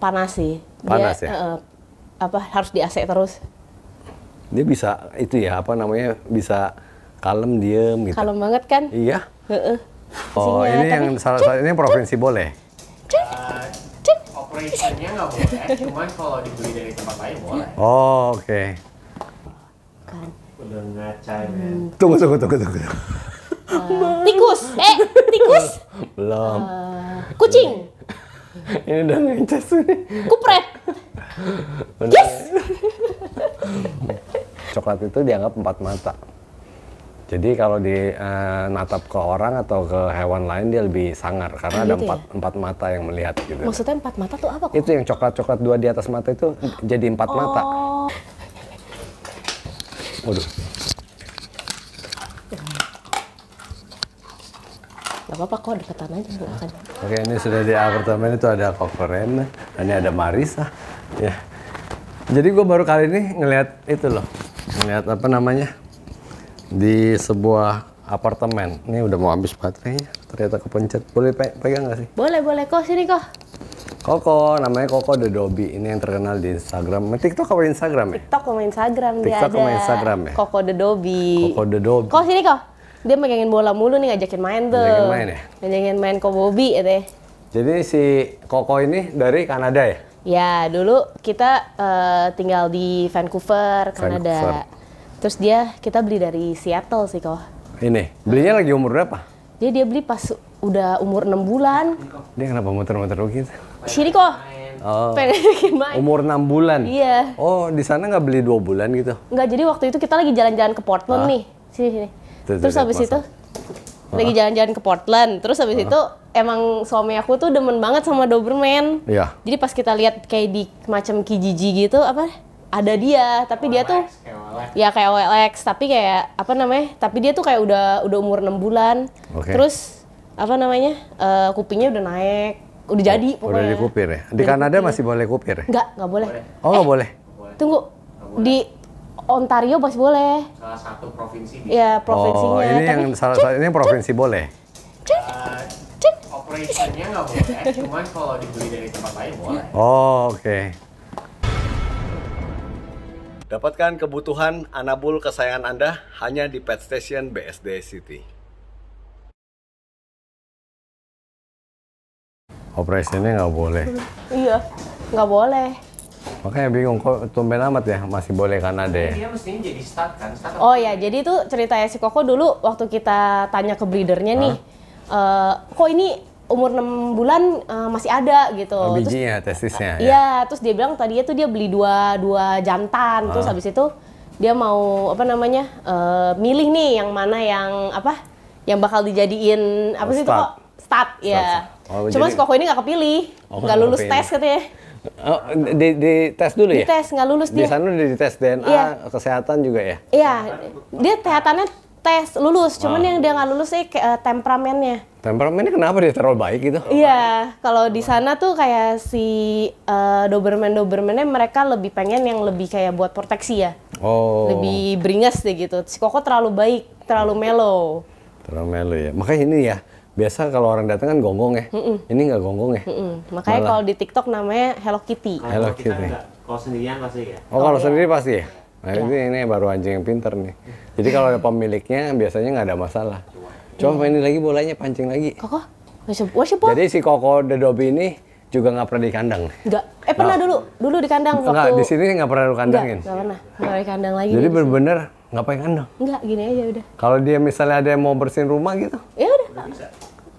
panas sih. Panas dia, ya. Uh, apa harus di AC terus. Dia bisa itu ya apa namanya bisa kalem diem gitu. Kalem banget kan? Iya. Uh -uh. Oh Sinyal, ini tapi, yang salah ini provinsi cip, boleh. Eh, Operasinya nggak boleh, cuman kalau dibeli dari tempat lain boleh. Oh oke. Okay. Kan. Udah ngaca hmm. Tunggu tunggu tunggu tunggu. Uh, tikus, eh tikus. Belum. Uh, kucing. ini udah ngeces nih. Kupret. Yes. Coklat itu dianggap empat mata. Jadi kalau di uh, natap ke orang atau ke hewan lain dia lebih sangar karena ah, ada gitu empat ya? empat mata yang melihat gitu. Maksudnya empat mata tuh apa? Kok? Itu yang coklat-coklat dua di atas mata itu jadi empat oh. mata. Waduh. apa-apa kok deketan aja silakan. Oke ini sudah di apartemen itu ada Kokorena, ini ada Marisa. Ya. Jadi gue baru kali ini ngelihat itu loh, ngelihat apa namanya di sebuah apartemen. Ini udah mau habis baterainya, ternyata kepencet. Boleh pe pegang gak sih? Boleh boleh kok sini kok. Koko, namanya Koko The Dobi. Ini yang terkenal di Instagram. TikTok apa Instagram ya? TikTok sama Instagram TikTok dia ada. TikTok sama Instagram ya? Koko The Dobi. Koko The Dobi. Kok sini kok dia pengen bola mulu nih ngajakin main tuh. Ngajakin main ya? Ngajakin main kok Bobby ya teh. Jadi si Koko ini dari Kanada ya? Ya, dulu kita uh, tinggal di Vancouver, Kanada. Vancouver. Terus dia kita beli dari Seattle sih kok. Ini, belinya lagi umur berapa? Dia dia beli pas udah umur 6 bulan. Dia kenapa muter-muter begitu? Sini kok. Oh. Pengen main. Umur 6 bulan. Iya. Oh, di sana nggak beli dua bulan gitu. Nggak, jadi waktu itu kita lagi jalan-jalan ke Portland ah. nih. Sini sini Terus, terus habis itu lagi jalan-jalan ke Portland. Terus habis itu emang suami aku tuh demen banget sama Doberman. Iya. Jadi pas kita lihat kayak di macam Kijiji gitu apa ada dia, tapi dia tuh ya kayak OLX, tapi kayak apa namanya? Tapi dia tuh kayak udah udah umur enam bulan. Okay. Terus apa namanya? Uh, kupingnya udah naik, udah jadi pokoknya. Udah dikupir ya. Di Kanada masih boleh kupir ya? Enggak, enggak boleh. Oh, enggak eh, boleh. Tunggu. Boleh. Di Ontario masih boleh. Salah satu provinsi. Iya, provinsinya. Oh, ini Tapi, yang salah satu ini provinsi boleh. Cek, eh, cek. operationnya nggak boleh, cuman kalau dibeli dari tempat lain boleh. Oh, oke. Okay. Dapatkan kebutuhan anabul kesayangan Anda hanya di Pet Station BSD City. Operasinya nggak boleh. Iya, nggak boleh. Makanya bingung kok tumben amat ya masih boleh kan ada Iya mestinya jadi start kan. Start oh ya, jadi itu ceritanya si Koko dulu waktu kita tanya ke breedernya nih. Uh, kok ini umur 6 bulan uh, masih ada gitu. Oh, bijinya, terus, testisnya. Uh, ya. Iya, terus dia bilang tadinya tuh dia beli dua dua jantan, uh. terus ah. habis itu dia mau apa namanya? Uh, milih nih yang mana yang apa? Yang bakal dijadiin apa sih itu kok? start. ya. Oh, Cuma jadi, si Koko ini nggak kepilih, oh, nggak oh, lulus kepilih. tes katanya. Oh, di, di tes dulu di ya? Tes nggak lulus di dia. Di sana udah di tes DNA, iya. kesehatan juga ya? Iya, dia kesehatannya tes lulus, cuman ah. yang dia nggak lulus sih uh, temperamennya. Temperamennya kenapa dia terlalu baik gitu? Iya, kalau di sana tuh kayak si uh, eh, doberman dobermannya mereka lebih pengen yang lebih kayak buat proteksi ya. Oh. Lebih beringas deh gitu. Si Koko terlalu baik, terlalu mellow Terlalu mellow ya. Makanya ini ya, biasa kalau orang datang kan gonggong ya. Mm -mm. Ini nggak gonggong ya. Mm -mm. Makanya kalau di TikTok namanya Hello Kitty. Hello, Hello Kitty. Kalau sendirian pasti ya. Oh, kalau oh, iya. sendiri pasti ya. Nah, ya. ini ini baru anjing yang pinter nih. Jadi kalau ada pemiliknya biasanya nggak ada masalah. Coba mm. ini lagi bolanya, pancing lagi. Koko, worship Jadi si Koko the Dobby ini juga nggak pernah di kandang. Nggak. Eh pernah nah. dulu, dulu di kandang waktu. Nggak, di sini nggak pernah lu kandangin. Nggak pernah, nggak di kandang lagi. Jadi benar-benar bener ngapain kandang? Nggak, gini aja udah. Kalau dia misalnya ada yang mau bersihin rumah gitu? Ya udah. udah bisa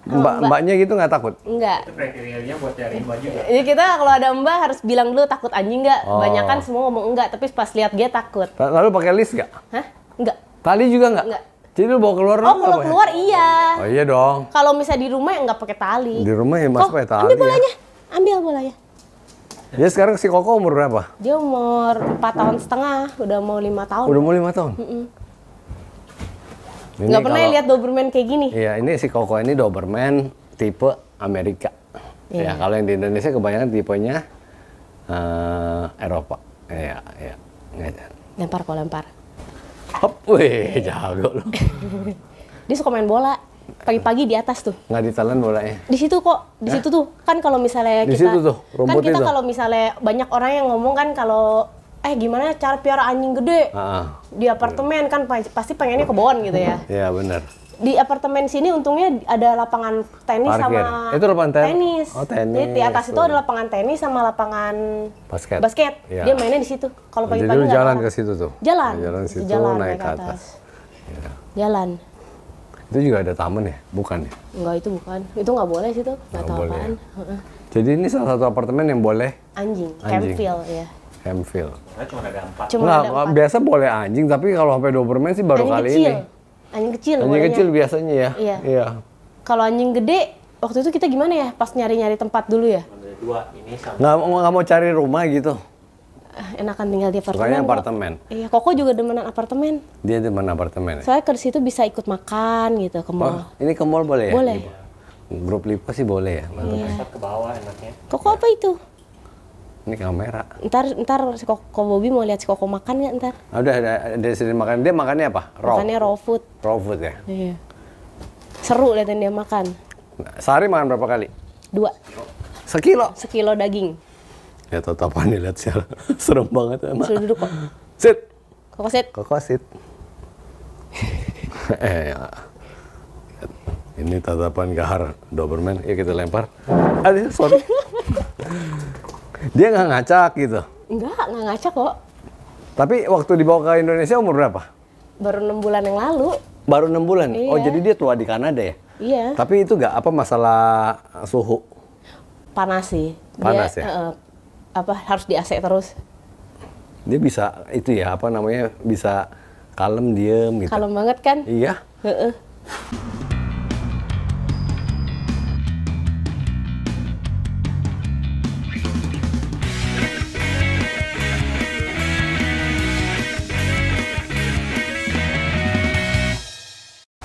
mbak mbaknya gitu nggak takut? Enggak. Itu kriterianya buat cari mbak juga. Jadi iya, kita kalau ada mbak harus bilang dulu takut anjing nggak. Oh. Banyak kan semua ngomong enggak, tapi pas lihat dia takut. Lalu pakai list nggak? Hah? Enggak. Tali juga nggak? Enggak. Jadi lu bawa keluar Oh, kalau ya? keluar iya. Oh iya dong. Kalau misalnya di rumah ya nggak pakai tali. Di rumah ya mas pakai tali. Ambil ya? bolanya. Ya. Ambil bolanya. ya sekarang si Koko umur berapa? Dia umur 4 tahun setengah, udah mau lima tahun. Udah mau lima tahun? Mm -mm. Ini Nggak pernah kalau, lihat Doberman kayak gini. Iya, ini si Koko ini Doberman tipe Amerika. Iya. Ya, kalau yang di Indonesia kebanyakan tipenya uh, Eropa. Iya, iya. Lempar kok, lempar. Hop, wih, jago lu. Dia suka main bola. Pagi-pagi di atas tuh. Nggak bola bolanya. Di situ kok, di situ tuh. Kan kalau misalnya kita... Di situ tuh, Kan kita kalau misalnya banyak orang yang ngomong kan kalau eh gimana cara piara anjing gede uh, di apartemen kan pasti pengennya kebon gitu ya iya benar di apartemen sini untungnya ada lapangan tenis Parkir. sama itu lapangan ten tenis. Oh, tenis. Jadi di atas itu ada lapangan tenis sama lapangan basket. Basket. Ya. Dia mainnya di situ. Kalau pagi-pagi jalan ke situ tuh. Jalan. Jalan situ jalan, naik ke atas. atas. Ya. Jalan. Itu juga ada taman ya? Bukan ya? Enggak, itu bukan. Itu nggak boleh situ. Nggak tahu ya? apaan. Ya. Jadi ini salah satu apartemen yang boleh anjing, anjing. Campfield ya. Hamfield. Cuma ada empat. Cuma biasa boleh anjing, tapi kalau HP Doberman sih baru anjing kali kecil. ini. Anjing kecil. Anjing kecil biasanya ya. Iya. iya. Kalau anjing gede, waktu itu kita gimana ya? Pas nyari-nyari tempat dulu ya? Ada dua, ini Nggak, mau cari rumah gitu. Ah, enakan tinggal di apartemen. Sukanya apartemen. Iya, Koko juga demenan apartemen. Dia demen apartemen ya? Soalnya ke situ bisa ikut makan gitu, ke mall. Oh, ini ke mall boleh ya? Boleh. Grup Lipo sih boleh ya? Mantap. Iya. Ke bawah enaknya. Koko apa itu? Ini kamera. Ntar ntar si Koko Bobby mau lihat si Koko makan nggak ntar? Oh, udah ada dari sini makan dia makannya apa? Raw. Makannya raw food. Raw food ya. Iya. Seru liatin dia makan. Sehari makan berapa kali? Dua. Sekilo. Sekilo daging. Ya tatapan lihat sih serem banget emang. Sudah duduk kok. Sit. Koko sit. Koko sit. eh, ya. Ini tatapan gahar Doberman. Ya kita lempar. Aduh, sorry. Dia nggak ngacak gitu? Nggak, nggak ngacak kok. Tapi waktu dibawa ke Indonesia umur berapa? Baru enam bulan yang lalu. Baru enam bulan? Oh, iya. Oh jadi dia tua di Kanada ya? Iya. Tapi itu nggak apa masalah suhu? Panas sih. Panas dia, ya? Uh, apa harus di AC terus? Dia bisa itu ya apa namanya bisa kalem diem gitu. Kalem banget kan? Iya. Uh -uh.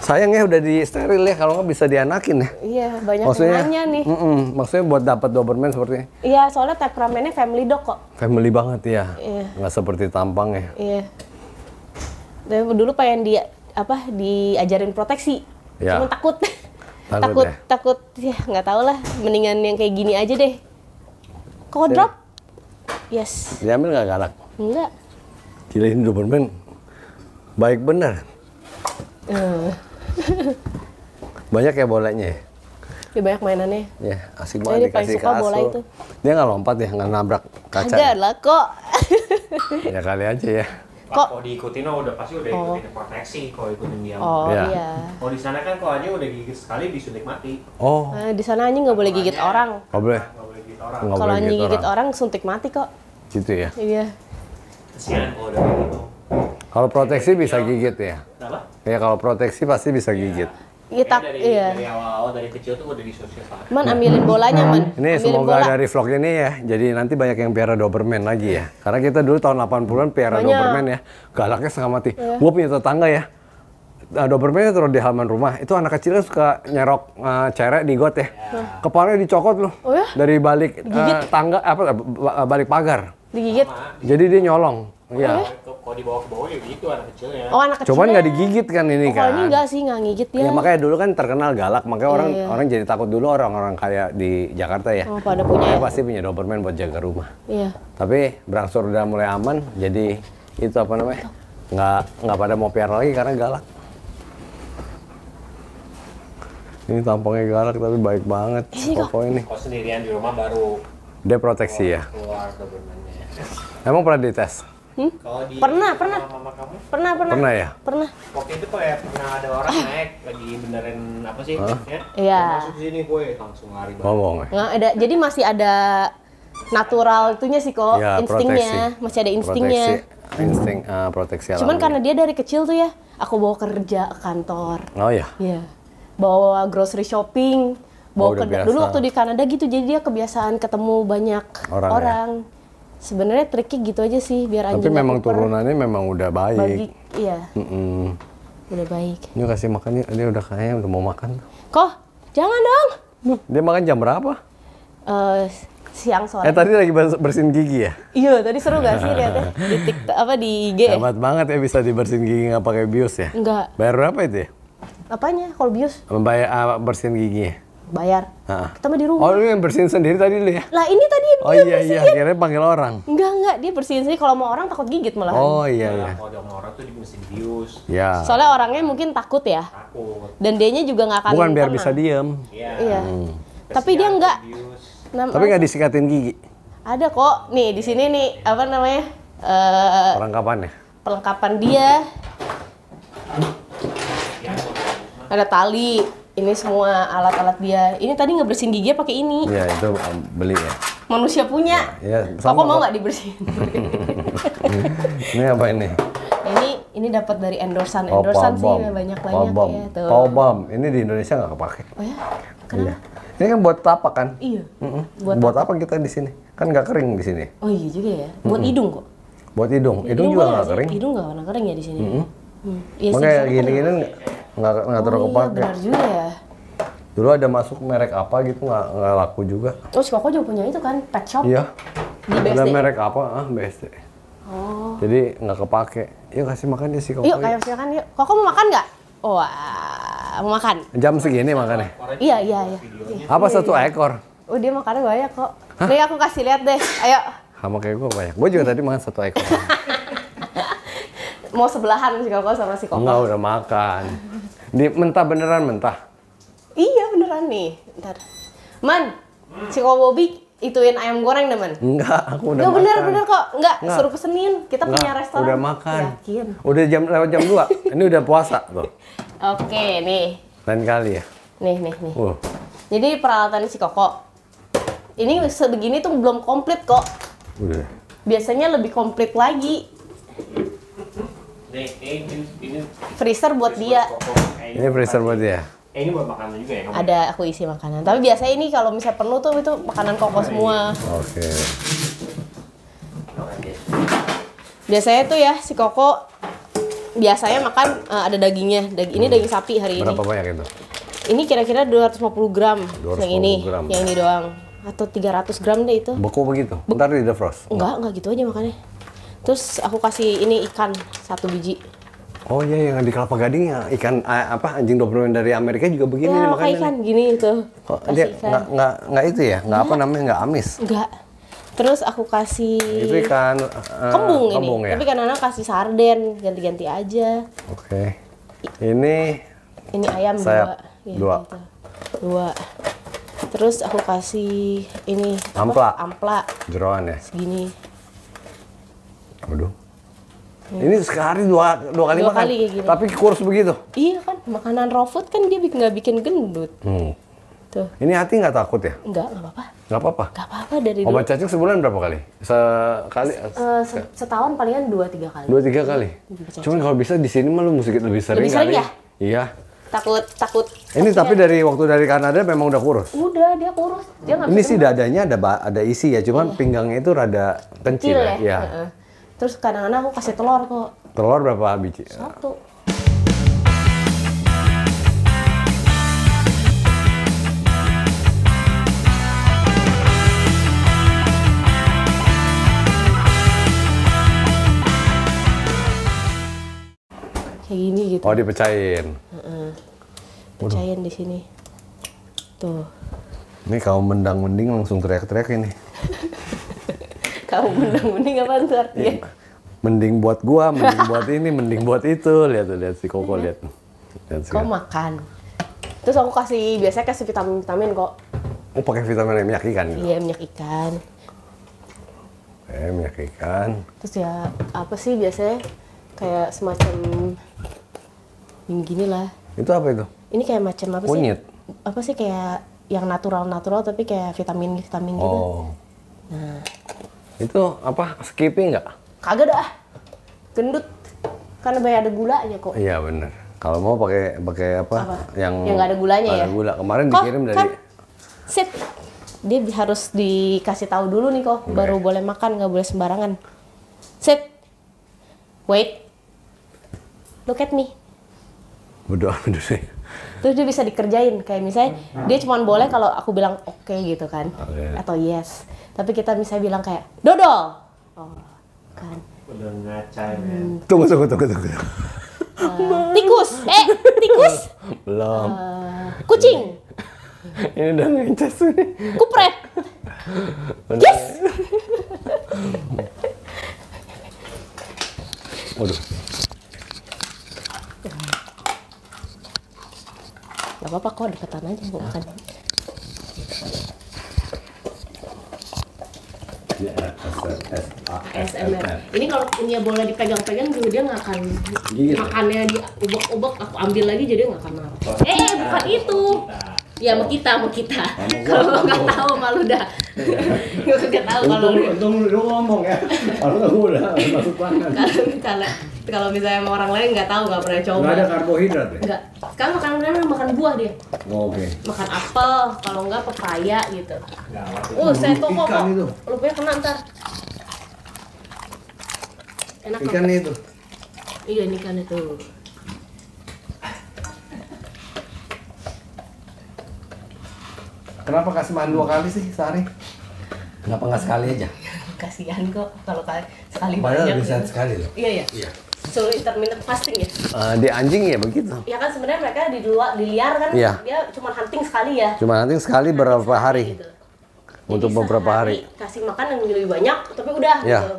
Sayangnya udah di steril ya kalau nggak bisa dianakin ya iya banyak maksudnya, yang nanya nih mm -mm, maksudnya buat dapat doberman seperti? iya soalnya temperamennya family dog kok family banget ya iya. nggak seperti tampang ya iya Dan dulu pengen dia apa diajarin proteksi iya. cuma takut takut takut, ya? takut ya nggak tau lah mendingan yang kayak gini aja deh kok drop iya. yes diambil nggak galak? enggak gila ini doberman baik benar. Uh. Eh banyak ya bolanya ya? ya? banyak mainannya. Ya, asik banget Jadi dikasih suka Bola itu. Dia nggak lompat ya, nggak nabrak kaca. Ada lah kok. ya kali aja ya. Kok kalau diikutin oh, udah pasti udah oh. ikutin proteksi kalau ikutin dia. Oh ya. iya. Kalau di sana kan kalau anjing udah gigit sekali disuntik mati. Oh. Nah, di sana anjing nggak boleh gigit orang. Nggak boleh. Nggak boleh gigit orang. Kalau anjing gigit orang. orang suntik mati kok. Gitu ya. Iya. Kesian kalau udah gitu. Kalau proteksi bisa iya. gigit ya? Kenapa? Ya kalau proteksi pasti bisa iya. gigit. Iya, tak, dari, iya. dari awal-awal dari kecil tuh udah disosialisasi. Man ambilin bolanya nah, man. Ini ambilin semoga bola. dari vlog ini ya. Jadi nanti banyak yang piara Doberman lagi ya. Karena kita dulu tahun 80-an piara banyak. Doberman ya. Galaknya setengah mati. Iya. Gue punya tetangga ya. Eh, Doberman itu di halaman rumah. Itu anak kecilnya suka nyerok uh, cerek di got ya. Yeah. Kepalanya dicokot loh. Oh ya? Dari balik uh, tangga apa balik pagar. Digigit. Jadi dia nyolong Iya. Kalau dibawa ke bawah ya gitu anak kecilnya. Oh anak kecil. Cuman ya. nggak digigit kan ini oh, kan? Kalau ini nggak sih nggak ngigit ya. Ya makanya dulu kan terkenal galak, makanya orang iya. orang jadi takut dulu orang-orang kaya di Jakarta ya. Oh pada punya. Ya. pasti punya Doberman buat jaga rumah. Iya. Tapi berangsur udah mulai aman, jadi itu apa namanya? Nggak nggak pada mau piara lagi karena galak. Ini tampangnya galak tapi baik banget. Pokoknya ini. kau sendirian di rumah baru. Dia proteksi ya. Keluar Emang pernah dites? Hmm? di pernah, pernah. Mama kamu? Pernah, pernah. Pernah ya? Pernah. Waktu itu kayak pernah ada orang ah. naik lagi benerin apa sih? Huh? Ya. Iya. Masuk sini gue langsung lari. Ngomong. Ya? Nah, ada jadi masih ada natural itunya sih kok ya, instingnya proteksi. masih ada instingnya proteksi. insting uh, proteksi alami. cuman ya. karena dia dari kecil tuh ya aku bawa kerja ke kantor oh ya Iya. bawa grocery shopping oh, bawa oh, kerja dulu waktu di Kanada gitu jadi dia kebiasaan ketemu banyak orang, ya? orang. Ya? sebenarnya triknya gitu aja sih biar tapi memang turunannya memang udah baik bagi, iya mm -mm. udah baik ini kasih makannya dia udah kayaknya udah mau makan kok jangan dong dia makan jam berapa uh, siang sore. Eh tadi lagi bersihin gigi ya? Iya, tadi seru gak sih lihatnya di TikTok apa di IG? Hebat banget ya bisa dibersihin gigi nggak pakai bius ya? Enggak. Bayar berapa itu ya? Apanya kalau bius? Bayar uh, bersihin giginya? bayar. Heeh. Kita mah di rumah. Oh, lu yang bersihin sendiri tadi lu ya? Lah ini tadi Oh iya iya, akhirnya panggil orang. Enggak, enggak, dia bersihin sendiri. Kalau mau orang takut gigit malah. Oh iya iya. Kalau mau orang tuh di mesin bius. Iya. Soalnya orangnya mungkin takut ya. Takut. Dan dianya juga nggak akan Bukan biar bisa diem. Iya. iya. Hmm. Tapi dia enggak. Tapi nggak disikatin gigi. Ada kok. Nih di sini nih apa namanya? Uh, perlengkapan ya. Perlengkapan dia. Ada tali ini semua alat-alat dia. Ini tadi ngebersihin gigi pakai ini. Iya, itu um, beli ya. Manusia punya. Iya, ya, Aku mau nggak dibersihin. ini apa ini? Ini ini dapat dari endorsan. Oh, endorsan sih banyak-banyak ya. Tuh. Palbam. Ini di Indonesia nggak kepake. Oh ya? Kenapa? Iya. Ini kan buat apa kan? Iya. Mm -mm. Buat, apa? kita di sini? Kan nggak kering di sini. Oh iya juga ya. Buat mm -mm. hidung kok. Buat hidung. Iya, hidung, hidung juga nggak kering. Hidung nggak pernah kering ya di sini. Mm -mm. Hmm. Ya, Makanya gini-gini nggak nggak oh, terlalu iya, kepake. Iya, benar juga ya. Dulu ada masuk merek apa gitu nggak nggak laku juga. Terus oh, kok juga punya itu kan pet shop? Iya. Di Ada merek apa? Ah BSD. Oh. Jadi nggak kepake. Yuk iya, kasih makan ya sih kok. Yuk kasih ya. makan yuk. kok mau makan nggak? Wah, oh, mau makan. Jam segini makannya. Iya iya iya. Apa satu ekor? Oh dia makannya banyak kok. Nih aku kasih lihat deh. Ayo. Kamu kayak gue banyak. Gue juga tadi makan satu ekor. mau sebelahan sih kok sama si Koko. Enggak udah makan. Di mentah beneran mentah. Iya beneran nih. Ntar. Man, hmm. si Kobobi ituin ayam goreng deh, Man. Enggak, aku udah Nggak, makan. bener, bener kok. Enggak, Enggak. suruh pesenin. Kita Nggak. punya restoran. Udah makan. Yakin. Udah jam lewat jam 2. Ini udah puasa tuh. Oke, nih. Lain kali ya. Nih, nih, nih. Uh. Jadi peralatan si Koko. Ini sebegini tuh belum komplit kok. Udah. Biasanya lebih komplit lagi freezer buat dia. Ini freezer buat dia. Eh, ini buat makanan juga ya? Kamu? Ada aku isi makanan. Tapi biasanya ini kalau misalnya penuh tuh itu makanan koko iya. semua. Oke. Okay. Biasanya tuh ya si koko biasanya makan uh, ada dagingnya. Daging, ini hmm. daging sapi hari Berapa ini. Berapa banyak itu? Ini kira-kira 250 gram 250 yang ini, gram. yang ini doang atau 300 gram deh itu. Beku begitu. Be Bentar di defrost. Enggak, enggak gitu aja makannya. Terus aku kasih ini ikan satu biji. Oh iya yang di Kelapa Gading ya ikan eh, apa anjing Doberman dari Amerika juga begini ya, nih makanya. ikan gini itu. Kok oh, dia nggak nggak nggak itu ya nggak apa namanya nggak amis. Nggak. Terus aku kasih itu ikan uh, eh, kembung, kembung ini. Ya? Tapi kan anak kasih sarden ganti-ganti aja. Oke. Okay. Ini ini ayam sayap. dua. Ya, dua. Gitu. Dua. Terus aku kasih ini ampla. Apa? Ampla. Jeroan ya. Segini. Aduh, dong? Ini sehari dua, dua kali dua makan, kali gini. tapi kurus begitu. Iya kan, makanan raw food kan dia nggak bikin gendut. Hmm. Tuh. Ini hati nggak takut ya? Nggak, nggak apa-apa. Nggak apa-apa? Nggak apa-apa dari dulu. Obat cacing sebulan berapa kali? Sekali? Uh, se setahun palingan dua tiga kali. Dua tiga kali? Iya, cuman kalau bisa di sini malu lu lebih sering Lebih sering kali. ya? Iya. Takut, takut. Ini tapi dari waktu dari Kanada memang udah kurus? Udah, dia kurus. Dia hmm. Ini sih dadanya ada ada isi ya, cuman iya. pinggangnya itu rada kencil, Kecil ya? ya. Uh -uh Terus kadang-kadang aku kasih telur kok. Telur berapa biji? Satu. kayak gini gitu. Oh dipecahin. Uh-uh. Pecahin di sini. Tuh. Ini kalau mendang mending langsung teriak-teriak ini. Kamu mending-mending apa tuh artinya? Ya, mending buat gua, mending buat ini, mending buat itu. Lihat lihat si Koko iya. lihat. lihat si Kau makan. Terus aku kasih biasanya kasih vitamin-vitamin kok. Oh pakai vitamin yang minyak ikan gitu? Iya minyak ikan. Eh minyak ikan. Terus ya apa sih biasanya kayak semacam yang gini lah. Itu apa itu? Ini kayak macam apa Kunyit. sih? Apa sih kayak yang natural natural tapi kayak vitamin vitamin gitu? oh. gitu. Nah itu apa skipping nggak? Kagak dah. Gendut. Karena banyak ada gulanya kok. Iya benar Kalau mau pakai pakai apa, apa? Yang yang gak ada gulanya gak ya? gula. Kemarin kok, dikirim kan dari. Kan, sip. Dia harus dikasih tahu dulu nih kok. Okay. Baru boleh makan nggak boleh sembarangan. Sip. Wait. Look at me. Bodoh amat sih terus dia bisa dikerjain kayak misalnya hmm. dia cuma boleh kalau aku bilang oke okay, gitu kan okay. atau yes tapi kita misalnya bilang kayak dodol oh kan udah ngacai hmm. tunggu tunggu tunggu tunggu eh, tikus, eh tikus? Belum. Uh, kucing. Ini udah ngecas nih. Kupret. Yes. Waduh. Gak apa-apa kok deketan aja nggak akan iya, SMR. Ini kalau punya bola dipegang-pegang juga dia nggak akan makannya diubek-ubek aku ambil lagi jadi nggak akan marah. Eh bukan nah, itu. Kita. Nah. Ya mau kita, mau kita. Kalau nggak tahu malu dah. Nggak tahu kalau lu. Untung lu ngomong ya. Kalau nggak udah masuk pangan. Kalau misalnya kalau sama orang lain nggak tahu nggak pernah coba. Nggak ada karbohidrat ya. Nggak. Sekarang makan benar makan buah dia. Oh, Oke. Okay. Makan apel, kalau nggak pepaya gitu. Gawat. Uh, saya toko kok. Lu punya kena ntar. Enak. Ikan itu. Iya, ini kan itu. Kenapa kasih makan dua kali sih sehari? Kenapa nggak sekali aja? Kasihan kok kalau kali sekali Padahal banyak. lebih gitu. sehat sekali loh. Iya iya. Iya. Solo intermittent fasting ya? Uh, di anjing ya begitu. Ya kan sebenarnya mereka di luar di liar kan Iya. dia cuma hunting sekali ya. Cuma hunting sekali hunting berapa sekali hari? Gitu. Untuk Jadi beberapa hari. Kasih makan yang lebih banyak tapi udah Iya. gitu.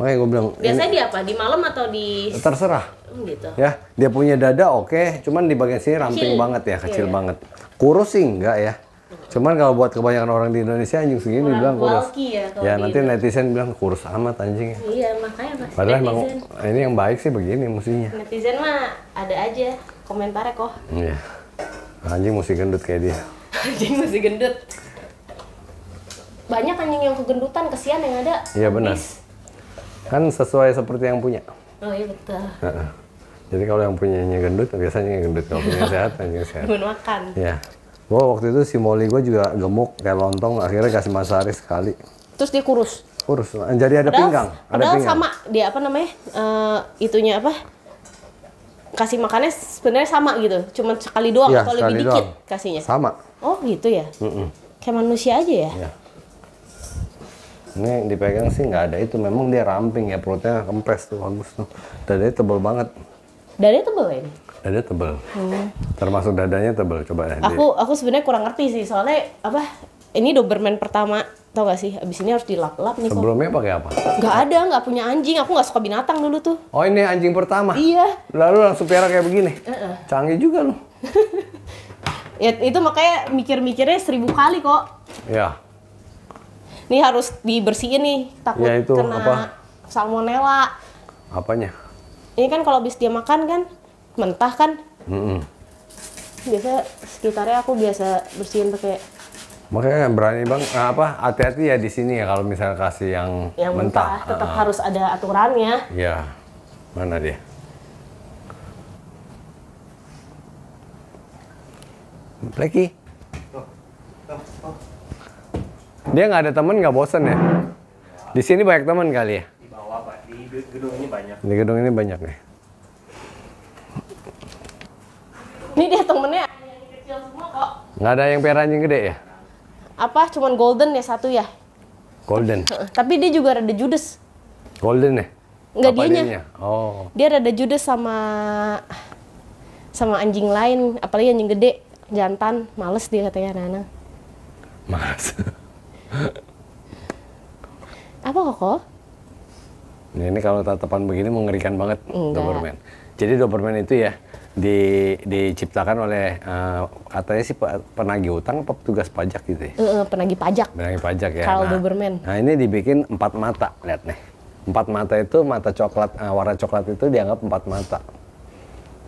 Makanya gue bilang. Biasanya ini, di apa? Di malam atau di? Terserah. Hmm, gitu. Ya, dia punya dada oke, okay. cuman di bagian sini ramping kecil. banget ya, kecil iya. iya. banget. Kurus sih enggak ya? Cuman kalau buat kebanyakan orang di Indonesia anjing segini Kurang bilang kurus. Ya, ya nanti netizen bilang kurus amat anjing. Iya makanya mas. Padahal emang ini yang baik sih begini musinya. Netizen mah ada aja komentarnya kok. Iya. Anjing musik gendut kayak dia. anjing mesti gendut. Banyak anjing yang kegendutan kesian yang ada. Iya benar. Kan sesuai seperti yang punya. Oh iya betul. Uh -uh. Jadi kalau yang punyanya gendut biasanya gendut kalau punya sehat anjing sehat. Bukan makan. Iya gue waktu itu si Molly gue juga gemuk kayak lontong akhirnya kasih Mas Ari sekali terus dia kurus kurus nah, jadi ada padahal, pinggang ada pinggang. sama dia apa namanya uh, itunya apa kasih makannya sebenarnya sama gitu cuma sekali doang ya, atau lebih dikit kasihnya sama oh gitu ya mm -mm. kayak manusia aja ya, ya. Ini dipegang sih nggak ada itu, memang dia ramping ya perutnya kempes tuh bagus tuh. Dadanya tebal banget. Dadanya tebal ya? dada tebel hmm. termasuk dadanya tebel coba ya. aku aku sebenarnya kurang ngerti sih soalnya apa ini Doberman pertama tau gak sih abis ini harus dilap-lap nih sebelumnya kok. pakai apa Gak ada gak punya anjing aku gak suka binatang dulu tuh oh ini anjing pertama iya lalu langsung piara kayak begini uh-uh. canggih juga loh ya itu makanya mikir-mikirnya seribu kali kok ya ini harus dibersihin nih takut ya, itu kena apa? salmonella apanya ini kan kalau habis dia makan kan mentah kan mm-hmm. biasa sekitarnya aku biasa bersihin pakai makanya berani bang eh, apa hati-hati ya di sini ya kalau misalnya kasih yang yang mentah, mentah tetap uh, harus ada aturannya ya mana dia Pleki dia nggak ada temen nggak bosen ya di sini banyak temen kali ya di bawah pak di gedung ini banyak di gedung ini banyak nih temennya yang kecil semua kok. Nggak ada yang peran yang gede ya? Apa? Cuman golden ya satu ya? Golden. Tapi dia juga rada judes. Golden ya? Enggak dianya. dianya. Oh. Dia rada judes sama sama anjing lain, apalagi anjing gede, jantan, males dia katanya Nana. Males. Apa kok? ini kalau tatapan begini mengerikan banget Enggak. Doberman. Jadi Doberman itu ya di diciptakan oleh uh, katanya sih penagih utang apa petugas pajak gitu ya? Uh, penagih pajak. Penagih pajak ya. kalau nah, Doberman. Nah ini dibikin empat mata, lihat nih. Empat mata itu mata coklat, uh, warna coklat itu dianggap empat mata.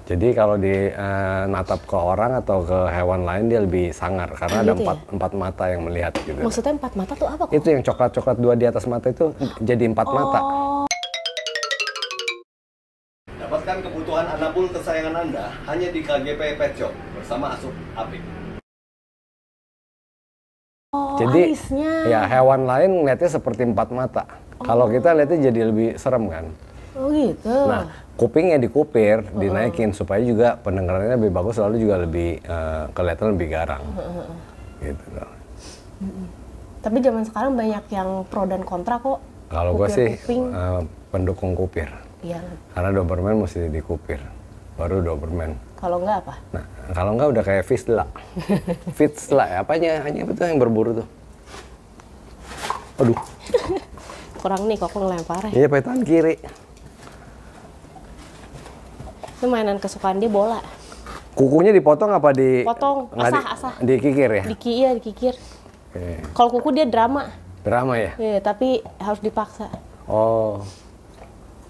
Jadi kalau di uh, natap ke orang atau ke hewan lain dia lebih sangar karena ah, ada gitu ya? empat ya? empat mata yang melihat gitu. Maksudnya empat mata tuh apa? Kok? Itu yang coklat-coklat dua di atas mata itu jadi empat oh. mata. kebutuhan pun kesayangan Anda hanya di KGP Pet bersama Asup Apik. Oh, Jadi alisnya. ya hewan lain ngeliatnya seperti empat mata. Oh. Kalau kita oh. lihatnya jadi lebih serem kan. Oh gitu. Nah kupingnya dikupir, oh. dinaikin supaya juga pendengarannya lebih bagus, lalu juga lebih uh, kelihatan lebih garang. Oh. Gitu. Hmm. Tapi zaman sekarang banyak yang pro dan kontra kok. Kalau gue sih uh, pendukung kupir. Iya. Karena Doberman mesti dikupir, baru Doberman. Kalau enggak apa? Nah, kalau enggak udah kayak Vizsla. lah ya, apanya? Hanya itu yang berburu tuh. Aduh. Kurang nih kok ngelempar. Ya? Iya, pakai tangan kiri. Itu mainan kesukaan dia bola. Kukunya dipotong apa di potong? Asah, di, asah. Dikikir ya? Diki, iya, dikikir. Okay. Kalau kuku dia drama. Drama ya? Iya, tapi harus dipaksa. Oh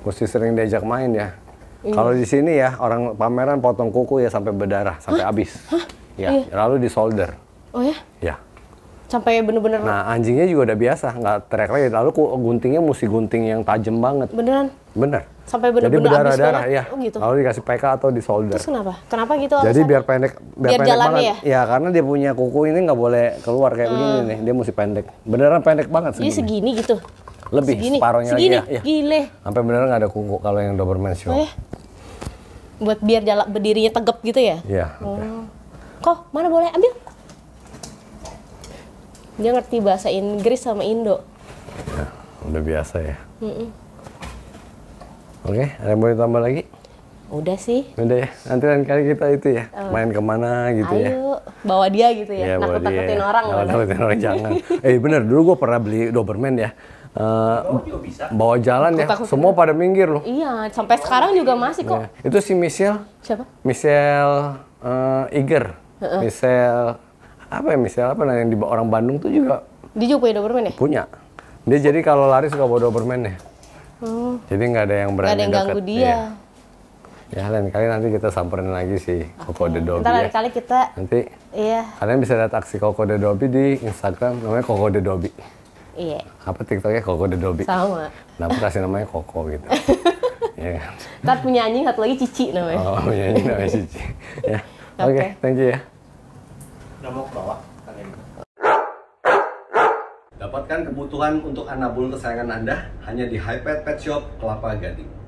mesti sering diajak main ya. Iya. Kalau di sini ya orang pameran potong kuku ya sampai berdarah, sampai Hah? habis. Hah? Ya, iya. lalu di solder. Oh ya? Ya. Sampai bener-bener. Nah anjingnya juga udah biasa, nggak teriak lagi. Lalu guntingnya mesti gunting yang tajam banget. Beneran? Bener. Sampai bener-bener Jadi berdarah darah, ya. Oh, gitu. Lalu dikasih PK atau di solder. Terus kenapa? Kenapa gitu? Jadi alasan? biar pendek, biar, biar pendek Ya? ya karena dia punya kuku ini nggak boleh keluar kayak hmm. begini nih. Dia mesti pendek. Beneran pendek banget. Segini. Jadi segini gitu lebih segini, separohnya segini, lagi ya. Iya. Gile. Sampai bener nggak ada kungkuk kalau yang Doberman Show. Eh. Buat biar jalan berdirinya tegap gitu ya? Iya. Oh. Kok mana boleh ambil? Dia ngerti bahasa Inggris sama Indo. Ya, udah biasa ya. Mm -mm. Oke, okay, ada yang boleh tambah lagi? Udah sih. Udah ya. Nanti lain kali kita itu ya, oh. main kemana gitu Ayo, ya. Ayo, bawa dia gitu ya. ya Nakut-nakutin orang. Nakut-nakutin orang jangan. eh bener, dulu gue pernah beli Doberman ya Uh, bawa jalan ya, semua pada minggir loh. Iya, sampai sekarang juga masih kok. Ya. itu si Michelle. Siapa? Michelle uh, Iger. Uh -uh. Michelle apa ya Michelle apa nah, yang di orang Bandung tuh juga. Dia juga punya Doberman ya? Punya. Dia jadi kalau lari suka bawa Doberman ya. Hmm. Jadi nggak ada yang berani gak ada yang ganggu dia. Ya. Ya lain kali nanti kita samperin lagi sih Koko okay. the Dobby. Ntar ya. kali kita nanti iya. kalian bisa lihat aksi Koko the Dobby di Instagram namanya Koko the Dobby. Iya. Apa TikToknya Koko the Dobby? Sama. Kenapa kasih namanya Koko gitu. Iya kan? Ntar punya anjing satu lagi Cici namanya. Oh, punya anjing namanya Cici. ya. Oke, okay. okay, thank you ya. Udah mau ke bawah Dapatkan kebutuhan untuk anabul kesayangan Anda hanya di Hypet Pet Shop Kelapa Gading.